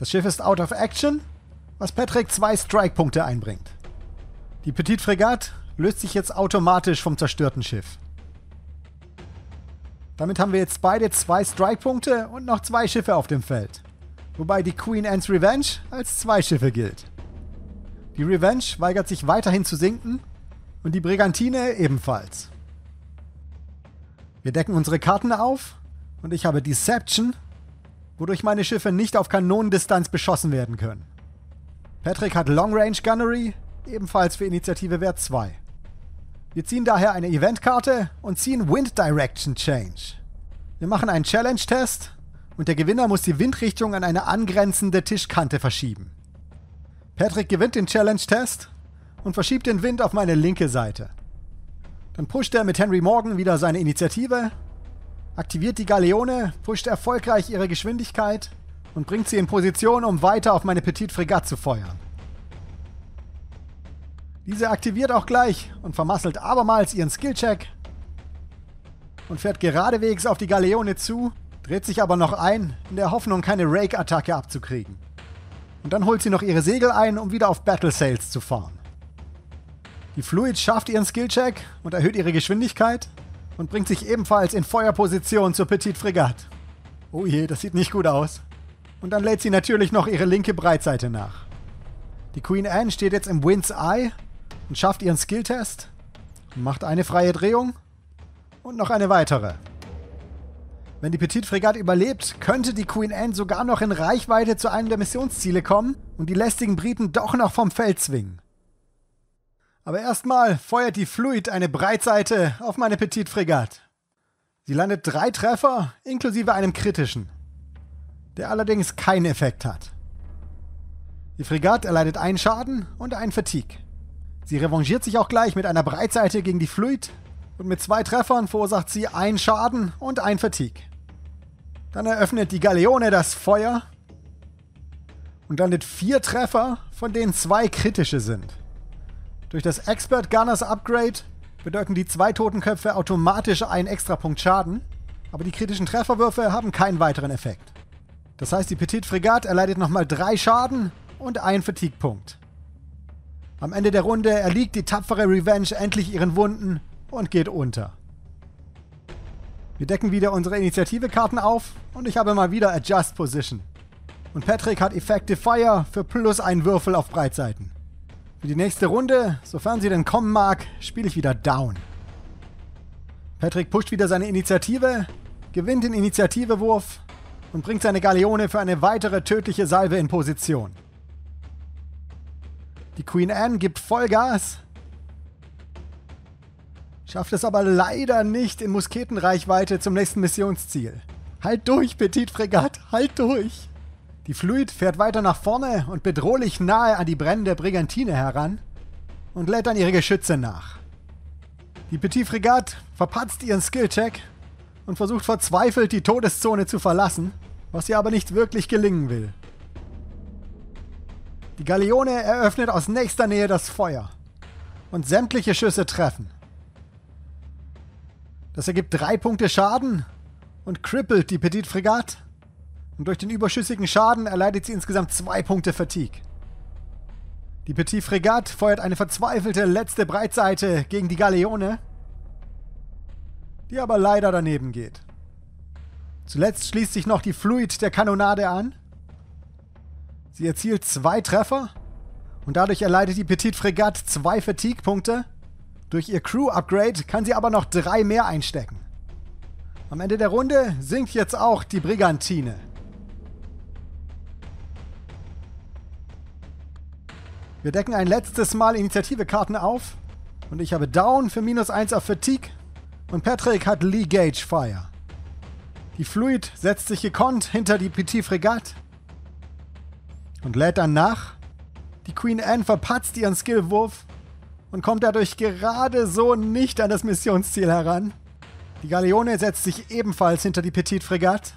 Das Schiff ist out of action, was Patrick zwei Strike-Punkte einbringt. Die Petit Fregatte löst sich jetzt automatisch vom zerstörten Schiff. Damit haben wir jetzt beide zwei Strike-Punkte und noch zwei Schiffe auf dem Feld. Wobei die Queen Anne's Revenge als zwei Schiffe gilt. Die Revenge weigert sich weiterhin zu sinken und die Brigantine ebenfalls. Wir decken unsere Karten auf und ich habe Deception, wodurch meine Schiffe nicht auf Kanonendistanz beschossen werden können. Patrick hat Long Range Gunnery, ebenfalls für Initiative Wert 2. Wir ziehen daher eine Eventkarte und ziehen Wind Direction Change. Wir machen einen Challenge-Test und der Gewinner muss die Windrichtung an eine angrenzende Tischkante verschieben. Patrick gewinnt den Challenge-Test und verschiebt den Wind auf meine linke Seite. Dann pusht er mit Henry Morgan wieder seine Initiative, aktiviert die Galeone, pusht erfolgreich ihre Geschwindigkeit und bringt sie in Position, um weiter auf meine Petit Fregatte zu feuern. Diese aktiviert auch gleich und vermasselt abermals ihren Skillcheck und fährt geradewegs auf die Galeone zu, dreht sich aber noch ein, in der Hoffnung, keine Rake-Attacke abzukriegen. Und dann holt sie noch ihre Segel ein, um wieder auf Battle Sails zu fahren. Die Fluid schafft ihren Skillcheck und erhöht ihre Geschwindigkeit und bringt sich ebenfalls in Feuerposition zur Petit Fregatte. Oh je, das sieht nicht gut aus. Und dann lädt sie natürlich noch ihre linke Breitseite nach. Die Queen Anne steht jetzt im Wind's Eye und schafft ihren Skilltest, macht eine freie Drehung und noch eine weitere. Wenn die Petit Fregatte überlebt, könnte die Queen Anne sogar noch in Reichweite zu einem der Missionsziele kommen und die lästigen Briten doch noch vom Feld zwingen. Aber erstmal feuert die Fluid eine Breitseite auf meine Petit Fregatte. Sie landet drei Treffer inklusive einem kritischen, der allerdings keinen Effekt hat. Die Fregatte erleidet einen Schaden und einen Fatigue. Sie revanchiert sich auch gleich mit einer Breitseite gegen die Fluid und mit zwei Treffern verursacht sie einen Schaden und ein Fatigue. Dann eröffnet die Galeone das Feuer und landet vier Treffer, von denen zwei kritische sind. Durch das Expert Gunners Upgrade bedeuten die zwei Totenköpfe automatisch einen Extrapunkt Schaden, aber die kritischen Trefferwürfe haben keinen weiteren Effekt. Das heißt, die Petit Fregat erleidet nochmal drei Schaden und einen Fatigue-Punkt. Am Ende der Runde erliegt die tapfere Revenge endlich ihren Wunden und geht unter. Wir decken wieder unsere Initiative-Karten auf und ich habe mal wieder Adjust Position. Und Patrick hat Effective Fire für plus einen Würfel auf Breitseiten. Für die nächste Runde, sofern sie denn kommen mag, spiele ich wieder Down. Patrick pusht wieder seine Initiative, gewinnt den Initiativewurf und bringt seine Galeone für eine weitere tödliche Salve in Position. Die Queen Anne gibt Vollgas. Schafft es aber leider nicht in Musketenreichweite zum nächsten Missionsziel. Halt durch, Petit Fregat, halt durch! Die Fluid fährt weiter nach vorne und bedrohlich nahe an die brennende Brigantine heran und lädt dann ihre Geschütze nach. Die Petit Fregat verpatzt ihren Skillcheck und versucht verzweifelt, die Todeszone zu verlassen, was ihr aber nicht wirklich gelingen will. Die Galeone eröffnet aus nächster Nähe das Feuer. Und sämtliche Schüsse treffen. Das ergibt drei Punkte Schaden und crippelt die Petit Fregat. Und durch den überschüssigen Schaden erleidet sie insgesamt zwei Punkte Fatigue. Die Petit Fregat feuert eine verzweifelte letzte Breitseite gegen die Galeone, die aber leider daneben geht. Zuletzt schließt sich noch die Fluid der Kanonade an Sie erzielt zwei Treffer und dadurch erleidet die Petit Fregatte zwei Fatigue-Punkte. Durch ihr Crew-Upgrade kann sie aber noch drei mehr einstecken. Am Ende der Runde sinkt jetzt auch die Brigantine. Wir decken ein letztes Mal Initiativekarten auf und ich habe Down für minus 1 auf Fatigue und Patrick hat Lee Gage Fire. Die Fluid setzt sich gekonnt hinter die Petit Fregatte und lädt dann nach. Die Queen Anne verpatzt ihren Skillwurf und kommt dadurch gerade so nicht an das Missionsziel heran. Die Galeone setzt sich ebenfalls hinter die Petit Fregatte.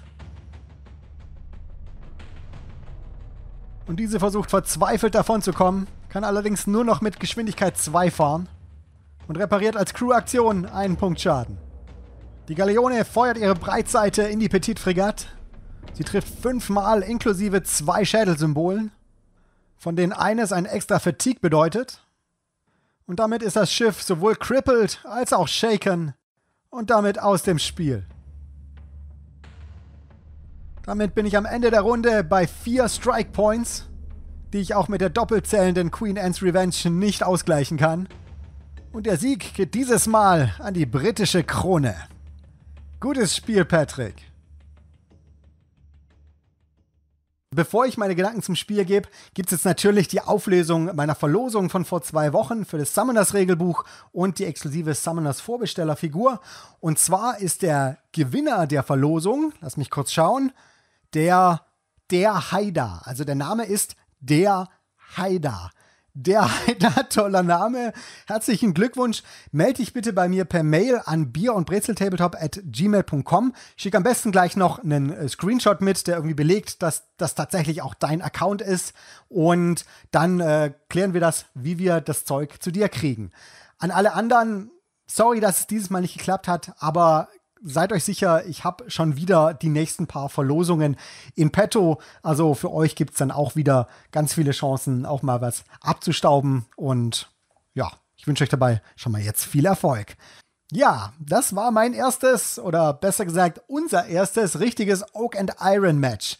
Und diese versucht verzweifelt davon zu kommen, kann allerdings nur noch mit Geschwindigkeit 2 fahren und repariert als Crew-Aktion einen Punkt Schaden. Die Galeone feuert ihre Breitseite in die Petit Fregatte Sie trifft fünfmal inklusive zwei Schädelsymbolen, von denen eines ein extra Fatigue bedeutet. Und damit ist das Schiff sowohl crippled als auch shaken und damit aus dem Spiel. Damit bin ich am Ende der Runde bei vier Strike Points, die ich auch mit der doppelzählenden Queen Anne's Revenge nicht ausgleichen kann. Und der Sieg geht dieses Mal an die britische Krone. Gutes Spiel, Patrick. Bevor ich meine Gedanken zum Spiel gebe, gibt es jetzt natürlich die Auflösung meiner Verlosung von vor zwei Wochen für das Summoners-Regelbuch und die exklusive Summoners-Vorbestellerfigur. Und zwar ist der Gewinner der Verlosung, lass mich kurz schauen, der, der Haida. Also der Name ist der Haida. Der Heider, toller Name. Herzlichen Glückwunsch. Melde dich bitte bei mir per Mail an bier- und brezeltabletop at gmail.com. Schick am besten gleich noch einen äh, Screenshot mit, der irgendwie belegt, dass das tatsächlich auch dein Account ist. Und dann äh, klären wir das, wie wir das Zeug zu dir kriegen. An alle anderen, sorry, dass es dieses Mal nicht geklappt hat, aber seid euch sicher, ich habe schon wieder die nächsten paar Verlosungen in petto. Also für euch gibt es dann auch wieder ganz viele Chancen, auch mal was abzustauben. Und ja, ich wünsche euch dabei schon mal jetzt viel Erfolg. Ja, das war mein erstes oder besser gesagt unser erstes richtiges Oak and Iron Match.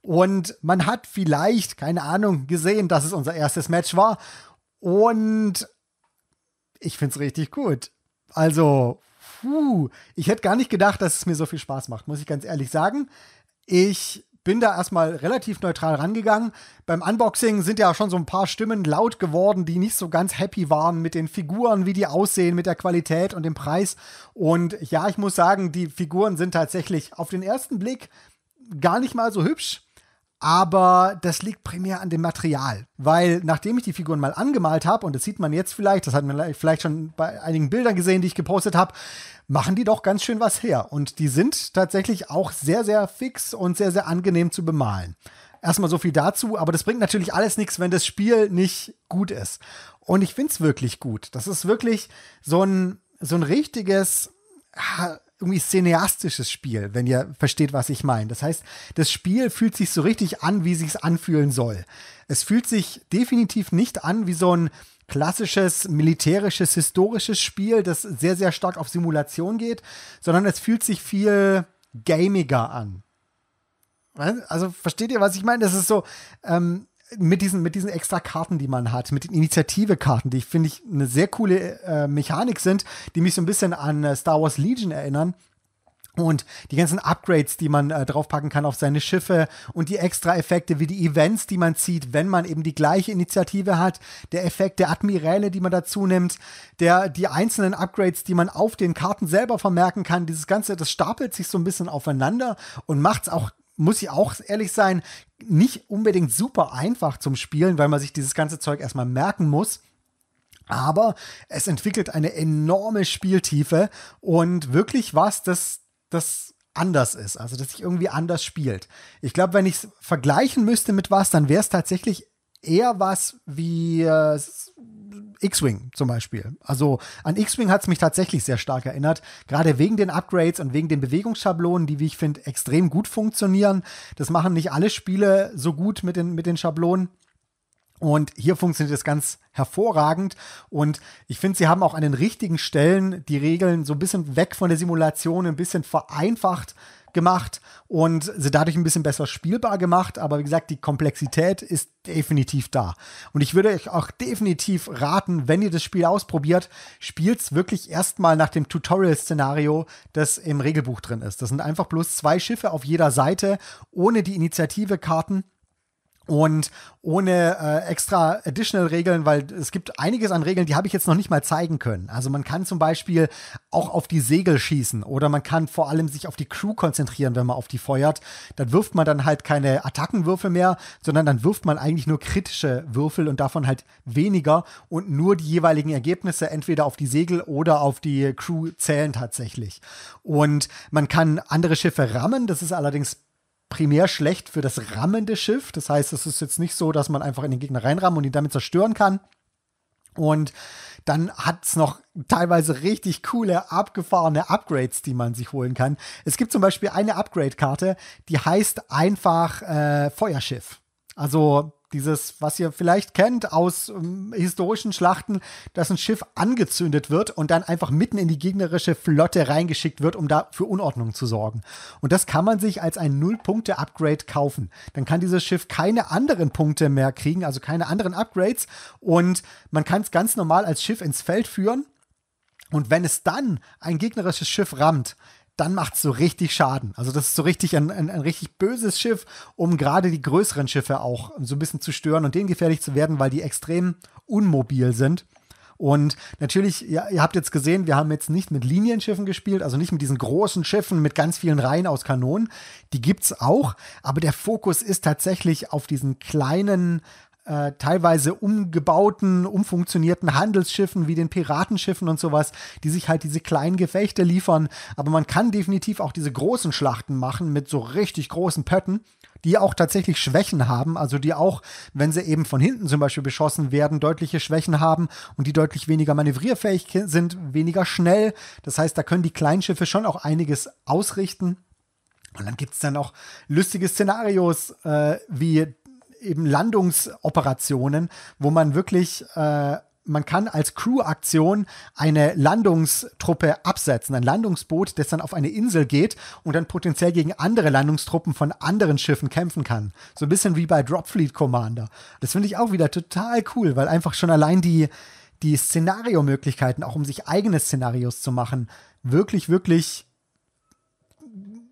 Und man hat vielleicht, keine Ahnung, gesehen, dass es unser erstes Match war. Und ich finde es richtig gut. Also puh, ich hätte gar nicht gedacht, dass es mir so viel Spaß macht, muss ich ganz ehrlich sagen. Ich bin da erstmal relativ neutral rangegangen. Beim Unboxing sind ja schon so ein paar Stimmen laut geworden, die nicht so ganz happy waren mit den Figuren, wie die aussehen, mit der Qualität und dem Preis. Und ja, ich muss sagen, die Figuren sind tatsächlich auf den ersten Blick gar nicht mal so hübsch. Aber das liegt primär an dem Material, weil nachdem ich die Figuren mal angemalt habe, und das sieht man jetzt vielleicht, das hat man vielleicht schon bei einigen Bildern gesehen, die ich gepostet habe, machen die doch ganz schön was her. Und die sind tatsächlich auch sehr, sehr fix und sehr, sehr angenehm zu bemalen. Erstmal so viel dazu, aber das bringt natürlich alles nichts, wenn das Spiel nicht gut ist. Und ich finde es wirklich gut. Das ist wirklich so ein, so ein richtiges irgendwie cineastisches Spiel, wenn ihr versteht, was ich meine. Das heißt, das Spiel fühlt sich so richtig an, wie sich's anfühlen soll. Es fühlt sich definitiv nicht an wie so ein klassisches militärisches historisches Spiel, das sehr sehr stark auf Simulation geht, sondern es fühlt sich viel gamiger an. Also versteht ihr, was ich meine? Das ist so ähm, mit diesen, mit diesen extra Karten, die man hat, mit den Initiative-Karten, die finde ich eine sehr coole äh, Mechanik sind, die mich so ein bisschen an äh, Star Wars Legion erinnern. Und die ganzen Upgrades, die man äh, draufpacken kann auf seine Schiffe und die extra Effekte wie die Events, die man zieht, wenn man eben die gleiche Initiative hat, der Effekt der Admiräle, die man dazu nimmt, der, die einzelnen Upgrades, die man auf den Karten selber vermerken kann, dieses Ganze, das stapelt sich so ein bisschen aufeinander und macht's auch muss ich auch ehrlich sein, nicht unbedingt super einfach zum Spielen, weil man sich dieses ganze Zeug erstmal merken muss. Aber es entwickelt eine enorme Spieltiefe und wirklich was, das, das anders ist, also dass sich irgendwie anders spielt. Ich glaube, wenn ich es vergleichen müsste mit was, dann wäre es tatsächlich eher was wie äh, X-Wing zum Beispiel. Also an X-Wing hat es mich tatsächlich sehr stark erinnert, gerade wegen den Upgrades und wegen den Bewegungsschablonen, die, wie ich finde, extrem gut funktionieren. Das machen nicht alle Spiele so gut mit den, mit den Schablonen. Und hier funktioniert es ganz hervorragend. Und ich finde, sie haben auch an den richtigen Stellen die Regeln so ein bisschen weg von der Simulation, ein bisschen vereinfacht gemacht und sie dadurch ein bisschen besser spielbar gemacht. Aber wie gesagt, die Komplexität ist definitiv da. Und ich würde euch auch definitiv raten, wenn ihr das Spiel ausprobiert, spielt es wirklich erstmal nach dem Tutorial-Szenario, das im Regelbuch drin ist. Das sind einfach bloß zwei Schiffe auf jeder Seite ohne die Initiative-Karten und ohne äh, extra additional Regeln, weil es gibt einiges an Regeln, die habe ich jetzt noch nicht mal zeigen können. Also man kann zum Beispiel auch auf die Segel schießen oder man kann vor allem sich auf die Crew konzentrieren, wenn man auf die feuert. Dann wirft man dann halt keine Attackenwürfel mehr, sondern dann wirft man eigentlich nur kritische Würfel und davon halt weniger und nur die jeweiligen Ergebnisse entweder auf die Segel oder auf die Crew zählen tatsächlich. Und man kann andere Schiffe rammen, das ist allerdings primär schlecht für das rammende Schiff. Das heißt, es ist jetzt nicht so, dass man einfach in den Gegner reinrammt und ihn damit zerstören kann. Und dann hat es noch teilweise richtig coole, abgefahrene Upgrades, die man sich holen kann. Es gibt zum Beispiel eine Upgrade-Karte, die heißt einfach äh, Feuerschiff. Also dieses, was ihr vielleicht kennt aus ähm, historischen Schlachten, dass ein Schiff angezündet wird und dann einfach mitten in die gegnerische Flotte reingeschickt wird, um da für Unordnung zu sorgen. Und das kann man sich als ein Null-Punkte-Upgrade kaufen. Dann kann dieses Schiff keine anderen Punkte mehr kriegen, also keine anderen Upgrades. Und man kann es ganz normal als Schiff ins Feld führen. Und wenn es dann ein gegnerisches Schiff rammt, dann macht's so richtig Schaden. Also das ist so richtig ein, ein, ein richtig böses Schiff, um gerade die größeren Schiffe auch so ein bisschen zu stören und denen gefährlich zu werden, weil die extrem unmobil sind. Und natürlich, ja, ihr habt jetzt gesehen, wir haben jetzt nicht mit Linienschiffen gespielt, also nicht mit diesen großen Schiffen mit ganz vielen Reihen aus Kanonen. Die gibt's auch, aber der Fokus ist tatsächlich auf diesen kleinen äh, teilweise umgebauten, umfunktionierten Handelsschiffen wie den Piratenschiffen und sowas, die sich halt diese kleinen Gefechte liefern. Aber man kann definitiv auch diese großen Schlachten machen mit so richtig großen Pötten, die auch tatsächlich Schwächen haben, also die auch, wenn sie eben von hinten zum Beispiel beschossen werden, deutliche Schwächen haben und die deutlich weniger manövrierfähig sind, weniger schnell. Das heißt, da können die Kleinschiffe schon auch einiges ausrichten. Und dann gibt es dann auch lustige Szenarios, äh, wie eben Landungsoperationen, wo man wirklich äh, man kann als Crew-Aktion eine Landungstruppe absetzen, ein Landungsboot, das dann auf eine Insel geht und dann potenziell gegen andere Landungstruppen von anderen Schiffen kämpfen kann. So ein bisschen wie bei Dropfleet Commander. Das finde ich auch wieder total cool, weil einfach schon allein die, die Szenariomöglichkeiten, auch um sich eigene Szenarios zu machen, wirklich, wirklich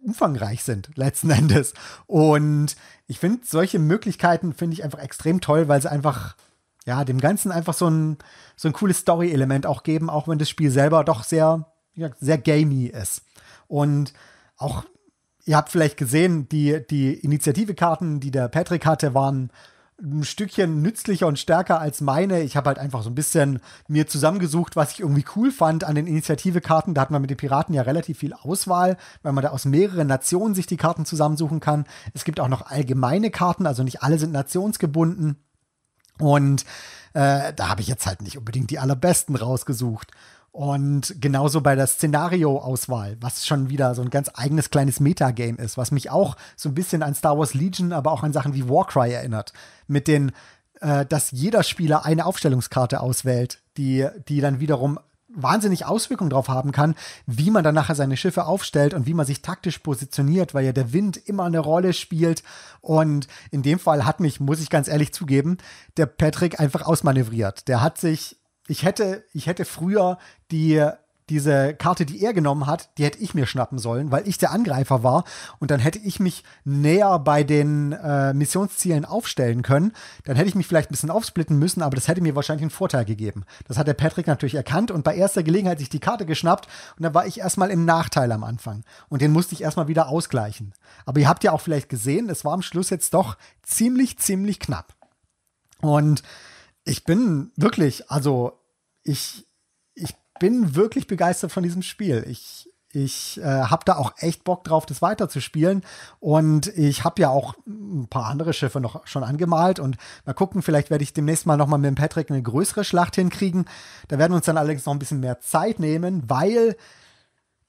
umfangreich sind, letzten Endes. Und ich finde, solche Möglichkeiten finde ich einfach extrem toll, weil sie einfach, ja, dem Ganzen einfach so ein, so ein cooles Story-Element auch geben, auch wenn das Spiel selber doch sehr, ja, sehr gamey ist. Und auch, ihr habt vielleicht gesehen, die, die Initiative-Karten, die der Patrick hatte, waren ein Stückchen nützlicher und stärker als meine. Ich habe halt einfach so ein bisschen mir zusammengesucht, was ich irgendwie cool fand an den Initiativekarten. Da hat man mit den Piraten ja relativ viel Auswahl, weil man da aus mehreren Nationen sich die Karten zusammensuchen kann. Es gibt auch noch allgemeine Karten, also nicht alle sind nationsgebunden. Und äh, da habe ich jetzt halt nicht unbedingt die allerbesten rausgesucht. Und genauso bei der Szenarioauswahl, was schon wieder so ein ganz eigenes kleines Metagame ist, was mich auch so ein bisschen an Star Wars Legion, aber auch an Sachen wie Warcry erinnert. Mit den, äh, dass jeder Spieler eine Aufstellungskarte auswählt, die, die dann wiederum wahnsinnig Auswirkungen darauf haben kann, wie man dann nachher seine Schiffe aufstellt und wie man sich taktisch positioniert, weil ja der Wind immer eine Rolle spielt. Und in dem Fall hat mich, muss ich ganz ehrlich zugeben, der Patrick einfach ausmanövriert. Der hat sich ich hätte, ich hätte früher die diese Karte, die er genommen hat, die hätte ich mir schnappen sollen, weil ich der Angreifer war und dann hätte ich mich näher bei den äh, Missionszielen aufstellen können. Dann hätte ich mich vielleicht ein bisschen aufsplitten müssen, aber das hätte mir wahrscheinlich einen Vorteil gegeben. Das hat der Patrick natürlich erkannt und bei erster Gelegenheit sich die Karte geschnappt und dann war ich erstmal im Nachteil am Anfang und den musste ich erstmal wieder ausgleichen. Aber ihr habt ja auch vielleicht gesehen, es war am Schluss jetzt doch ziemlich, ziemlich knapp. Und ich bin wirklich, also ich, ich bin wirklich begeistert von diesem Spiel. Ich, ich äh, habe da auch echt Bock drauf, das weiter zu spielen. Und ich habe ja auch ein paar andere Schiffe noch schon angemalt. Und mal gucken, vielleicht werde ich demnächst mal nochmal mit dem Patrick eine größere Schlacht hinkriegen. Da werden wir uns dann allerdings noch ein bisschen mehr Zeit nehmen, weil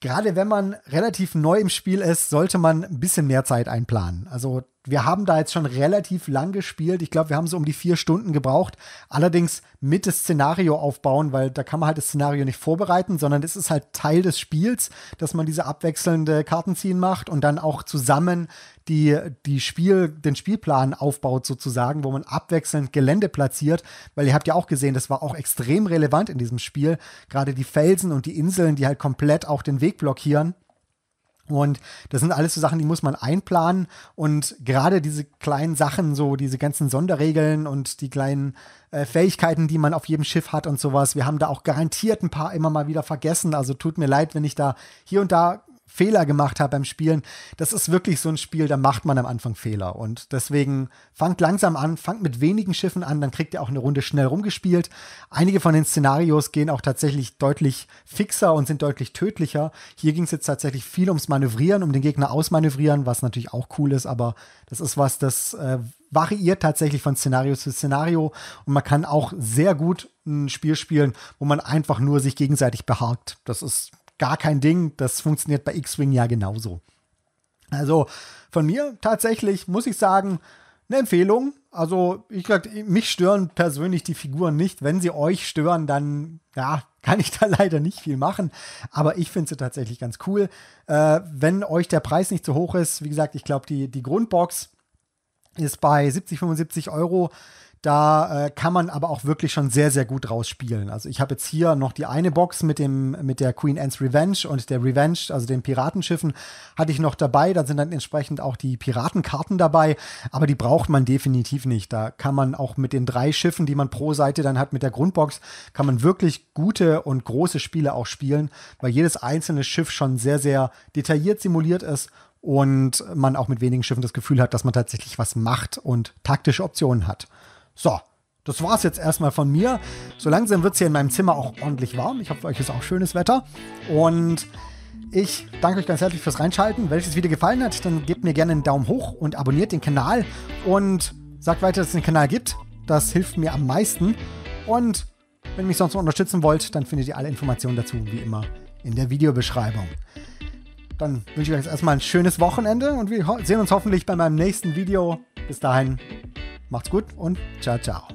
gerade wenn man relativ neu im Spiel ist, sollte man ein bisschen mehr Zeit einplanen. Also wir haben da jetzt schon relativ lang gespielt. Ich glaube, wir haben so um die vier Stunden gebraucht. Allerdings mit das Szenario aufbauen, weil da kann man halt das Szenario nicht vorbereiten, sondern es ist halt Teil des Spiels, dass man diese abwechselnde Kartenziehen macht und dann auch zusammen die, die Spiel, den Spielplan aufbaut sozusagen, wo man abwechselnd Gelände platziert, weil ihr habt ja auch gesehen, das war auch extrem relevant in diesem Spiel. Gerade die Felsen und die Inseln, die halt komplett auch den Weg blockieren und das sind alles so Sachen, die muss man einplanen. Und gerade diese kleinen Sachen, so diese ganzen Sonderregeln und die kleinen äh, Fähigkeiten, die man auf jedem Schiff hat und sowas, wir haben da auch garantiert ein paar immer mal wieder vergessen. Also tut mir leid, wenn ich da hier und da Fehler gemacht habe beim Spielen. Das ist wirklich so ein Spiel, da macht man am Anfang Fehler. Und deswegen fangt langsam an, fangt mit wenigen Schiffen an, dann kriegt ihr auch eine Runde schnell rumgespielt. Einige von den Szenarios gehen auch tatsächlich deutlich fixer und sind deutlich tödlicher. Hier ging es jetzt tatsächlich viel ums Manövrieren, um den Gegner ausmanövrieren, was natürlich auch cool ist, aber das ist was, das äh, variiert tatsächlich von Szenario zu Szenario und man kann auch sehr gut ein Spiel spielen, wo man einfach nur sich gegenseitig behagt. Das ist gar kein Ding. Das funktioniert bei X-Wing ja genauso. Also von mir tatsächlich muss ich sagen, eine Empfehlung. Also, ich glaube, mich stören persönlich die Figuren nicht. Wenn sie euch stören, dann ja, kann ich da leider nicht viel machen. Aber ich finde sie tatsächlich ganz cool. Äh, wenn euch der Preis nicht zu hoch ist, wie gesagt, ich glaube, die, die Grundbox ist bei 70, 75 Euro. Da äh, kann man aber auch wirklich schon sehr, sehr gut rausspielen. Also ich habe jetzt hier noch die eine Box mit, dem, mit der Queen Anne's Revenge und der Revenge, also den Piratenschiffen, hatte ich noch dabei. Da sind dann entsprechend auch die Piratenkarten dabei, aber die braucht man definitiv nicht. Da kann man auch mit den drei Schiffen, die man pro Seite dann hat mit der Grundbox, kann man wirklich gute und große Spiele auch spielen, weil jedes einzelne Schiff schon sehr, sehr detailliert simuliert ist und man auch mit wenigen Schiffen das Gefühl hat, dass man tatsächlich was macht und taktische Optionen hat. So, das war's jetzt erstmal von mir. So langsam wird es hier in meinem Zimmer auch ordentlich warm. Ich hoffe, für euch ist auch schönes Wetter. Und ich danke euch ganz herzlich fürs Reinschalten. Wenn euch das Video gefallen hat, dann gebt mir gerne einen Daumen hoch und abonniert den Kanal. Und sagt weiter, dass es den Kanal gibt. Das hilft mir am meisten. Und wenn ihr mich sonst noch unterstützen wollt, dann findet ihr alle Informationen dazu, wie immer, in der Videobeschreibung dann wünsche ich euch erstmal ein schönes Wochenende und wir sehen uns hoffentlich bei meinem nächsten Video. Bis dahin, macht's gut und ciao, ciao.